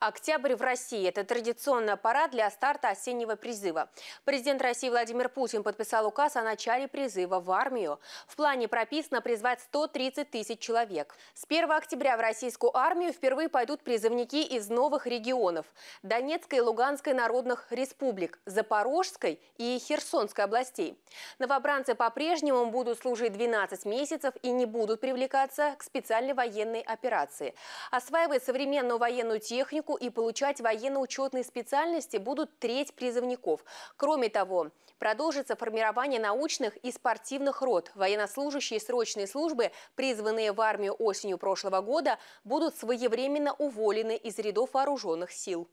Октябрь в России – это традиционная пора для старта осеннего призыва. Президент России Владимир Путин подписал указ о начале призыва в армию. В плане прописано призвать 130 тысяч человек. С 1 октября в российскую армию впервые пойдут призывники из новых регионов – Донецкой и Луганской народных республик, Запорожской и Херсонской областей. Новобранцы по-прежнему будут служить 12 месяцев и не будут привлекаться к специальной военной операции. Осваивая современную военную технику технику и получать военно-учетные специальности будут треть призывников. Кроме того, продолжится формирование научных и спортивных рот. Военнослужащие срочной службы, призванные в армию осенью прошлого года, будут своевременно уволены из рядов вооруженных сил.